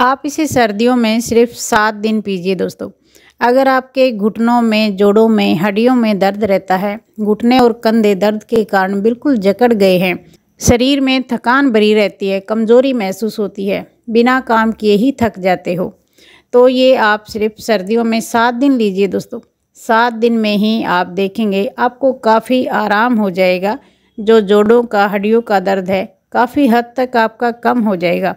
आप इसे सर्दियों में सिर्फ सात दिन पीजिए दोस्तों अगर आपके घुटनों में जोड़ों में हड्डियों में दर्द रहता है घुटने और कंधे दर्द के कारण बिल्कुल जकड़ गए हैं शरीर में थकान भरी रहती है कमज़ोरी महसूस होती है बिना काम किए ही थक जाते हो तो ये आप सिर्फ सर्दियों में सात दिन लीजिए दोस्तों सात दिन में ही आप देखेंगे आपको काफ़ी आराम हो जाएगा जो जोड़ों का हड्डियों का दर्द है काफ़ी हद तक आपका कम हो जाएगा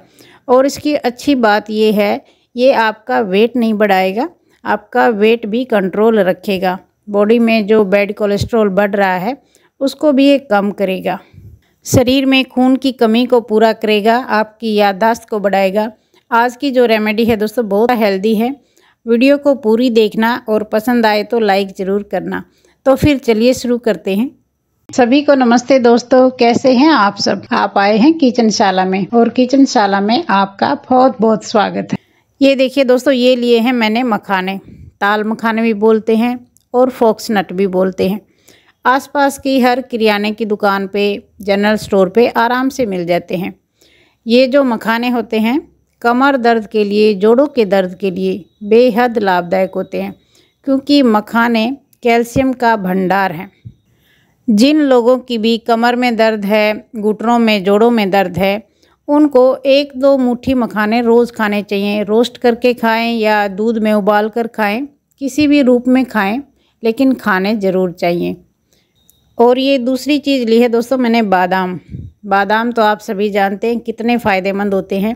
और इसकी अच्छी बात ये है ये आपका वेट नहीं बढ़ाएगा आपका वेट भी कंट्रोल रखेगा बॉडी में जो बैड कोलेस्ट्रॉल बढ़ रहा है उसको भी ये कम करेगा शरीर में खून की कमी को पूरा करेगा आपकी याददाश्त को बढ़ाएगा आज की जो रेमेडी है दोस्तों बहुत हेल्दी है वीडियो को पूरी देखना और पसंद आए तो लाइक ज़रूर करना तो फिर चलिए शुरू करते हैं सभी को नमस्ते दोस्तों कैसे हैं आप सब आप आए हैं किचन शाला में और किचन शाला में आपका बहुत बहुत स्वागत है ये देखिए दोस्तों ये लिए हैं मैंने मखाने ताल मखाने भी बोलते हैं और फॉक्स नट भी बोलते हैं आसपास की हर किराने की दुकान पे जनरल स्टोर पे आराम से मिल जाते हैं ये जो मखाने होते हैं कमर दर्द के लिए जोड़ों के दर्द के लिए बेहद लाभदायक होते हैं क्योंकि मखाने कैल्शियम का भंडार हैं जिन लोगों की भी कमर में दर्द है घुटनों में जोड़ों में दर्द है उनको एक दो मुट्ठी मखाने रोज़ खाने चाहिए रोस्ट करके खाएं या दूध में उबाल कर खाएं किसी भी रूप में खाएं लेकिन खाने ज़रूर चाहिए और ये दूसरी चीज़ ली है दोस्तों मैंने बादाम बादाम तो आप सभी जानते हैं कितने फ़ायदेमंद होते हैं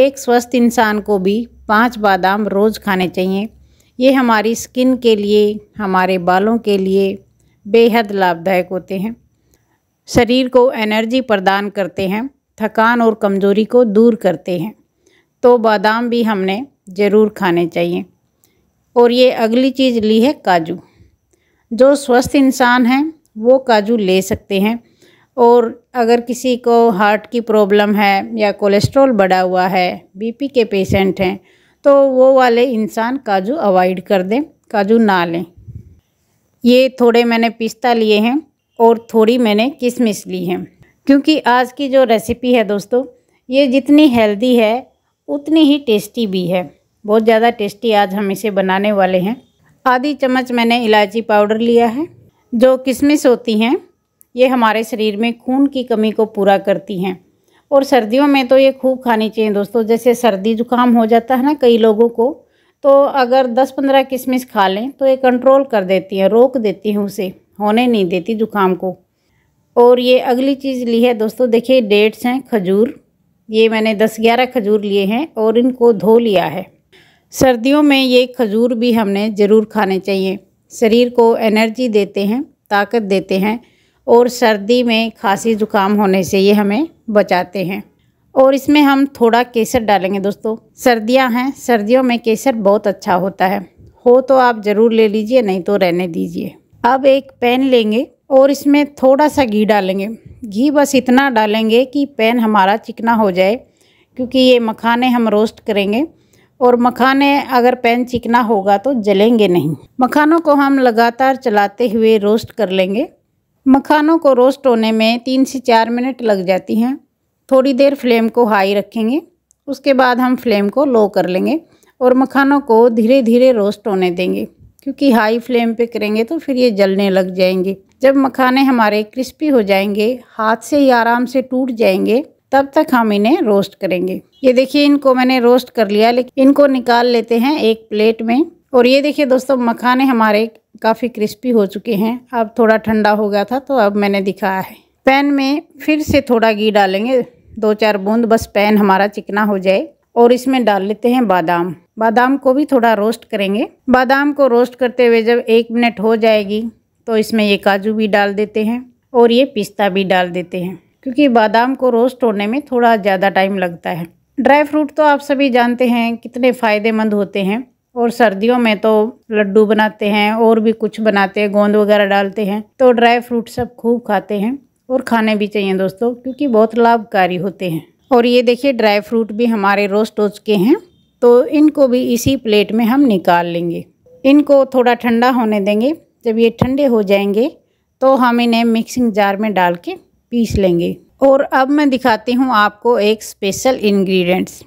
एक स्वस्थ इंसान को भी पाँच बादाम रोज़ खाने चाहिए ये हमारी स्किन के लिए हमारे बालों के लिए बेहद लाभदायक होते हैं शरीर को एनर्जी प्रदान करते हैं थकान और कमज़ोरी को दूर करते हैं तो बादाम भी हमने ज़रूर खाने चाहिए और ये अगली चीज़ ली है काजू जो स्वस्थ इंसान हैं वो काजू ले सकते हैं और अगर किसी को हार्ट की प्रॉब्लम है या कोलेस्ट्रॉल बढ़ा हुआ है बीपी के पेशेंट हैं तो वो वाले इंसान काजू अवॉइड कर दें काजू ना लें ये थोड़े मैंने पिस्ता लिए हैं और थोड़ी मैंने किशमिश ली है क्योंकि आज की जो रेसिपी है दोस्तों ये जितनी हेल्दी है उतनी ही टेस्टी भी है बहुत ज़्यादा टेस्टी आज हम इसे बनाने वाले हैं आधी चम्मच मैंने इलायची पाउडर लिया है जो किशमिश होती हैं ये हमारे शरीर में खून की कमी को पूरा करती हैं और सर्दियों में तो ये खूब खानी चाहिए दोस्तों जैसे सर्दी जुकाम हो जाता है ना कई लोगों को तो अगर 10-15 किशमिश खा लें तो ये कंट्रोल कर देती हैं रोक देती हैं उसे होने नहीं देती जुकाम को और ये अगली चीज़ ली है दोस्तों देखिए डेट्स हैं खजूर ये मैंने 10-11 खजूर लिए हैं और इनको धो लिया है सर्दियों में ये खजूर भी हमने ज़रूर खाने चाहिए शरीर को एनर्जी देते हैं ताकत देते हैं और सर्दी में खांसी ज़ुकाम होने से ये हमें बचाते हैं और इसमें हम थोड़ा केसर डालेंगे दोस्तों सर्दियां हैं सर्दियों में केसर बहुत अच्छा होता है हो तो आप ज़रूर ले लीजिए नहीं तो रहने दीजिए अब एक पैन लेंगे और इसमें थोड़ा सा घी डालेंगे घी बस इतना डालेंगे कि पैन हमारा चिकना हो जाए क्योंकि ये मखाने हम रोस्ट करेंगे और मखाने अगर पैन चिकना होगा तो जलेंगे नहीं मखानों को हम लगातार चलाते हुए रोस्ट कर लेंगे मखानों को रोस्ट होने में तीन से चार मिनट लग जाती हैं थोड़ी देर फ्लेम को हाई रखेंगे उसके बाद हम फ्लेम को लो कर लेंगे और मखानों को धीरे धीरे रोस्ट होने देंगे क्योंकि हाई फ्लेम पे करेंगे तो फिर ये जलने लग जाएंगे जब मखाने हमारे क्रिस्पी हो जाएंगे हाथ से ही आराम से टूट जाएंगे तब तक हम इन्हें रोस्ट करेंगे ये देखिए इनको मैंने रोस्ट कर लिया लेकिन इनको निकाल लेते हैं एक प्लेट में और ये देखिए दोस्तों मखाने हमारे काफ़ी क्रिस्पी हो चुके हैं अब थोड़ा ठंडा हो गया था तो अब मैंने दिखाया है पैन में फिर से थोड़ा घी डालेंगे दो चार बूंद बस पैन हमारा चिकना हो जाए और इसमें डाल लेते हैं बादाम बादाम को भी थोड़ा रोस्ट करेंगे बादाम को रोस्ट करते हुए जब एक मिनट हो जाएगी तो इसमें ये काजू भी डाल देते हैं और ये पिस्ता भी डाल देते हैं क्योंकि बादाम को रोस्ट होने में थोड़ा ज़्यादा टाइम लगता है ड्राई फ्रूट तो आप सभी जानते हैं कितने फ़ायदेमंद होते हैं और सर्दियों में तो लड्डू बनाते हैं और भी कुछ बनाते हैं गोंद वगैरह डालते हैं तो ड्राई फ्रूट सब खूब खाते हैं और खाने भी चाहिए दोस्तों क्योंकि बहुत लाभकारी होते हैं और ये देखिए ड्राई फ्रूट भी हमारे रोस्ट हो चुके हैं तो इनको भी इसी प्लेट में हम निकाल लेंगे इनको थोड़ा ठंडा होने देंगे जब ये ठंडे हो जाएंगे तो हम इन्हें मिक्सिंग जार में डाल के पीस लेंगे और अब मैं दिखाती हूँ आपको एक स्पेशल इन्ग्रीडियंट्स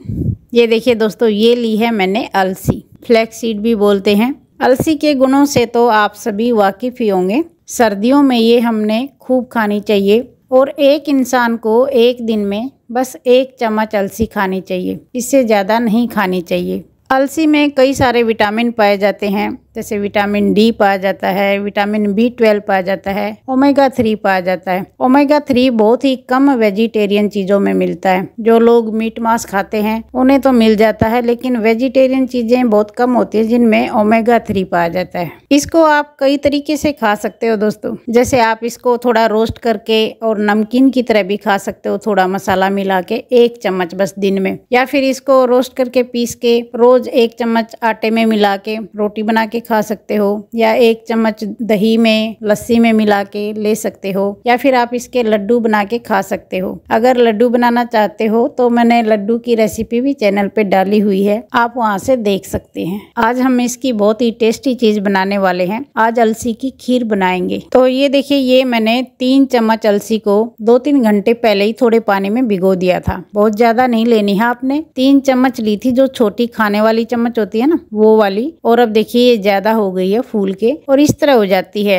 ये देखिए दोस्तों ये ली है मैंने अलसी फ्लैक्स सीड भी बोलते हैं अलसी के गुणों से तो आप सभी वाकिफ़ ही होंगे सर्दियों में ये हमने खूब खानी चाहिए और एक इंसान को एक दिन में बस एक चम्मच अलसी खानी चाहिए इससे ज़्यादा नहीं खानी चाहिए अलसी में कई सारे विटामिन पाए जाते हैं जैसे विटामिन डी पाया जाता है विटामिन बी ट्वेल्व पाया जाता है ओमेगा थ्री पाया जाता है ओमेगा थ्री बहुत ही कम वेजिटेरियन चीजों में मिलता है जो लोग मीट मांस खाते हैं उन्हें तो मिल जाता है लेकिन वेजिटेरियन चीजें बहुत कम होती है जिनमें ओमेगा थ्री पाया जाता है इसको आप कई तरीके से खा सकते हो दोस्तों जैसे आप इसको थोड़ा रोस्ट करके और नमकीन की तरह भी खा सकते हो थोड़ा मसाला मिला के एक चम्मच बस दिन में या फिर इसको रोस्ट करके पीस के रोज एक चम्मच आटे में मिला के रोटी बना के खा सकते हो या एक चम्मच दही में लस्सी में मिला के ले सकते हो या फिर आप इसके लड्डू बना के खा सकते हो अगर लड्डू बनाना चाहते हो तो मैंने लड्डू की रेसिपी भी चैनल पे डाली हुई है आप वहाँ से देख सकते हैं आज हम इसकी बहुत ही टेस्टी चीज बनाने वाले हैं आज अलसी की खीर बनाएंगे तो ये देखिए ये मैंने तीन चम्मच अलसी को दो तीन घंटे पहले ही थोड़े पानी में भिगो दिया था बहुत ज्यादा नहीं लेनी है आपने तीन चम्मच ली थी जो छोटी खाने वाली चम्मच होती है ना वो वाली और अब देखिए ये ज़्यादा हो गई है फूल के और इस तरह हो जाती है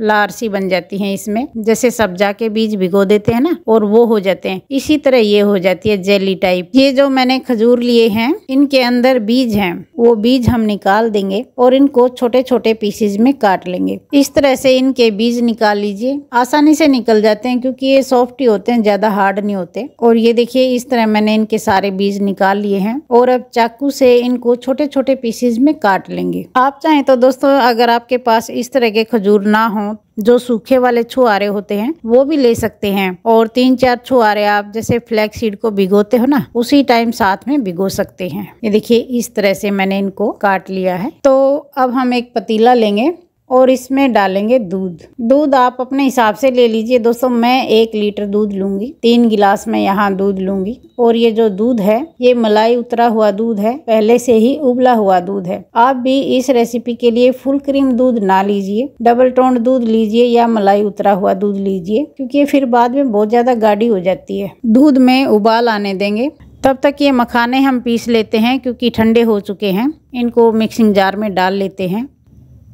लारसी बन जाती हैं इसमें जैसे सब्जा के बीज भिगो देते हैं ना और वो हो जाते हैं इसी तरह ये हो जाती है जेली टाइप ये जो मैंने खजूर लिए हैं इनके अंदर बीज हैं वो बीज हम निकाल देंगे और इनको छोटे छोटे पीसेज में काट लेंगे इस तरह से इनके बीज निकाल लीजिए आसानी से निकल जाते हैं क्योंकि ये सॉफ्ट ही होते हैं ज्यादा हार्ड नहीं होते और ये देखिए इस तरह मैंने इनके सारे बीज निकाल लिए हैं और अब चाकू से इनको छोटे छोटे पीसेज में काट लेंगे आप चाहें तो दोस्तों अगर आपके पास इस तरह के खजूर ना हो जो सूखे वाले छुआरे होते हैं वो भी ले सकते हैं और तीन चार छुआरे आप जैसे फ्लैक्स सीड को भिगोते हो ना उसी टाइम साथ में भिगो सकते हैं ये देखिए इस तरह से मैंने इनको काट लिया है तो अब हम एक पतीला लेंगे और इसमें डालेंगे दूध दूध आप अपने हिसाब से ले लीजिए दोस्तों मैं एक लीटर दूध लूंगी तीन गिलास में यहाँ दूध लूंगी और ये जो दूध है ये मलाई उतरा हुआ दूध है पहले से ही उबला हुआ दूध है आप भी इस रेसिपी के लिए फुल क्रीम दूध ना लीजिए डबल टोंड दूध लीजिए या मलाई उतरा हुआ दूध लीजिए क्योंकि फिर बाद में बहुत ज्यादा गाढ़ी हो जाती है दूध में उबाल आने देंगे तब तक ये मखाने हम पीस लेते हैं क्योंकि ठंडे हो चुके हैं इनको मिक्सिंग जार में डाल लेते हैं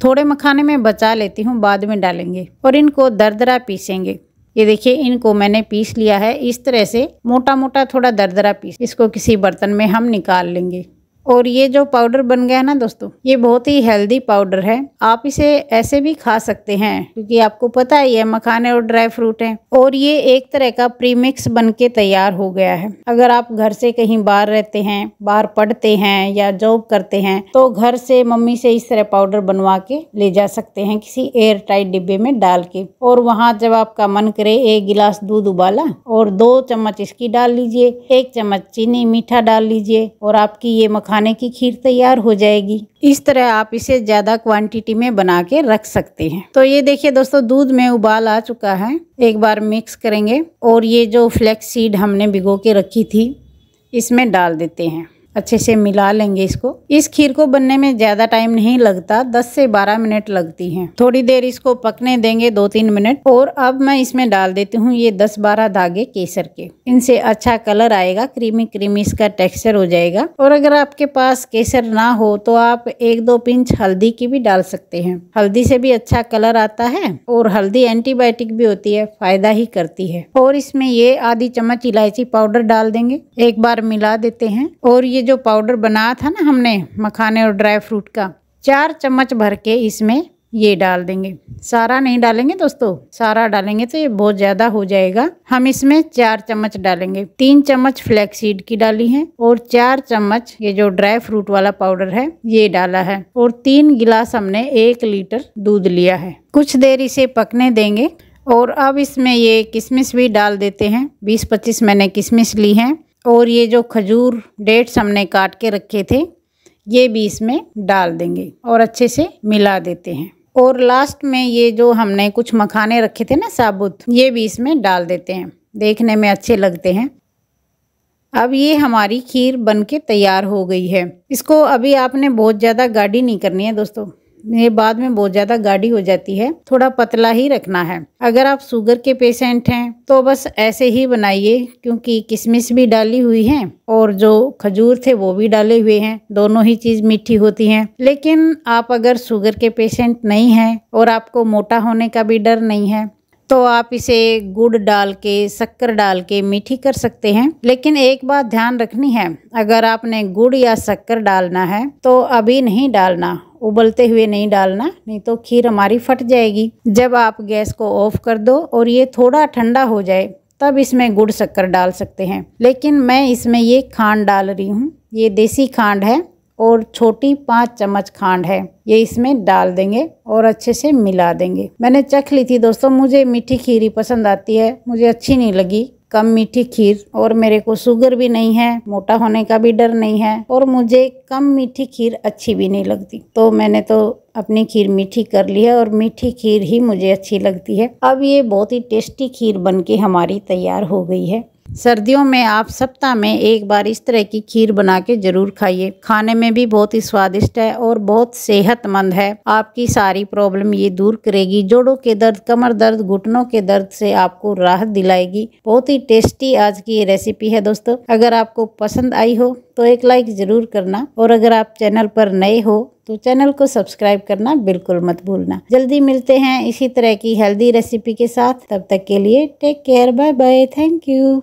थोड़े मखाने में बचा लेती हूँ बाद में डालेंगे और इनको दरदरा पीसेंगे ये देखिए इनको मैंने पीस लिया है इस तरह से मोटा मोटा थोड़ा दरदरा पीस इसको किसी बर्तन में हम निकाल लेंगे और ये जो पाउडर बन गया है ना दोस्तों ये बहुत ही हेल्दी पाउडर है आप इसे ऐसे भी खा सकते हैं क्योंकि आपको पता ही है मखाने और ड्राई फ्रूट है और ये एक तरह का प्रीमिक्स बन के तैयार हो गया है अगर आप घर से कहीं बाहर रहते हैं बाहर पढ़ते हैं या जॉब करते हैं तो घर से मम्मी से इस तरह पाउडर बनवा के ले जा सकते हैं किसी एयर टाइट डिब्बे में डाल के और वहाँ जब आपका मन करे एक गिलास दूध उबाला और दो चम्मच इसकी डाल लीजिए एक चम्मच चीनी मीठा डाल लीजिए और आपकी ये मखाने खाने की खीर तैयार हो जाएगी इस तरह आप इसे ज़्यादा क्वांटिटी में बना के रख सकते हैं तो ये देखिए दोस्तों दूध में उबाल आ चुका है एक बार मिक्स करेंगे और ये जो फ्लैक्स सीड हमने भिगो के रखी थी इसमें डाल देते हैं अच्छे से मिला लेंगे इसको इस खीर को बनने में ज़्यादा टाइम नहीं लगता 10 से 12 मिनट लगती हैं थोड़ी देर इसको पकने देंगे दो तीन मिनट और अब मैं इसमें डाल देती हूँ ये 10-12 धागे केसर के इनसे अच्छा कलर आएगा क्रीमी क्रीमी इसका टेक्सचर हो जाएगा और अगर आपके पास केसर ना हो तो आप एक दो पिंच हल्दी की भी डाल सकते हैं हल्दी से भी अच्छा कलर आता है और हल्दी एंटीबायोटिक भी होती है फायदा ही करती है और इसमें ये आधी चम्मच इलायची पाउडर डाल देंगे एक बार मिला देते हैं और ये ये जो पाउडर बनाया था ना हमने मखाने और ड्राई फ्रूट का चार चम्मच भर के इसमें ये डाल देंगे सारा नहीं डालेंगे दोस्तों सारा डालेंगे तो ये बहुत ज़्यादा हो जाएगा हम इसमें चार चम्मच डालेंगे तीन चम्मच फ्लैक्सीड की डाली है और चार चम्मच ये जो ड्राई फ्रूट वाला पाउडर है ये डाला है और तीन गिलास हमने एक लीटर दूध लिया है कुछ देर इसे पकने देंगे और अब इसमें ये किशमिश भी डाल देते हैं 20-25 मैंने किशमिश ली है और ये जो खजूर डेट्स हमने काट के रखे थे ये भी इसमें डाल देंगे और अच्छे से मिला देते हैं और लास्ट में ये जो हमने कुछ मखाने रखे थे ना साबुत ये भी इसमें डाल देते हैं देखने में अच्छे लगते हैं अब ये हमारी खीर बनके तैयार हो गई है इसको अभी आपने बहुत ज़्यादा गाढ़ी नहीं करनी है दोस्तों ये बाद में बहुत ज़्यादा गाढ़ी हो जाती है थोड़ा पतला ही रखना है अगर आप शुगर के पेशेंट हैं तो बस ऐसे ही बनाइए क्योंकि किशमिश भी डाली हुई है और जो खजूर थे वो भी डाले हुए हैं दोनों ही चीज़ मीठी होती हैं लेकिन आप अगर शुगर के पेशेंट नहीं हैं और आपको मोटा होने का भी डर नहीं है तो आप इसे गुड़ डाल के शक्कर डाल के मीठी कर सकते हैं लेकिन एक बात ध्यान रखनी है अगर आपने गुड़ या शक्कर डालना है तो अभी नहीं डालना उबलते हुए नहीं डालना नहीं तो खीर हमारी फट जाएगी जब आप गैस को ऑफ कर दो और ये थोड़ा ठंडा हो जाए तब इसमें गुड़ शक्कर डाल सकते हैं लेकिन मैं इसमें ये खांड डाल रही हूँ ये देसी खांड है और छोटी पाँच चम्मच खांड है ये इसमें डाल देंगे और अच्छे से मिला देंगे मैंने चख ली थी दोस्तों मुझे मीठी खीरी पसंद आती है मुझे अच्छी नहीं लगी कम मीठी खीर और मेरे को शुगर भी नहीं है मोटा होने का भी डर नहीं है और मुझे कम मीठी खीर अच्छी भी नहीं लगती तो मैंने तो अपनी खीर मीठी कर ली है और मीठी खीर ही मुझे अच्छी लगती है अब ये बहुत ही टेस्टी खीर बन के हमारी तैयार हो गई है सर्दियों में आप सप्ताह में एक बार इस तरह की खीर बना के जरूर खाइए खाने में भी बहुत ही स्वादिष्ट है और बहुत सेहतमंद है आपकी सारी प्रॉब्लम ये दूर करेगी जोड़ों के दर्द कमर दर्द घुटनों के दर्द से आपको राहत दिलाएगी बहुत ही टेस्टी आज की ये रेसिपी है दोस्तों अगर आपको पसंद आई हो तो एक लाइक ज़रूर करना और अगर आप चैनल पर नए हो तो चैनल को सब्सक्राइब करना बिल्कुल मत भूलना जल्दी मिलते हैं इसी तरह की हेल्दी रेसिपी के साथ तब तक के लिए take care bye bye thank you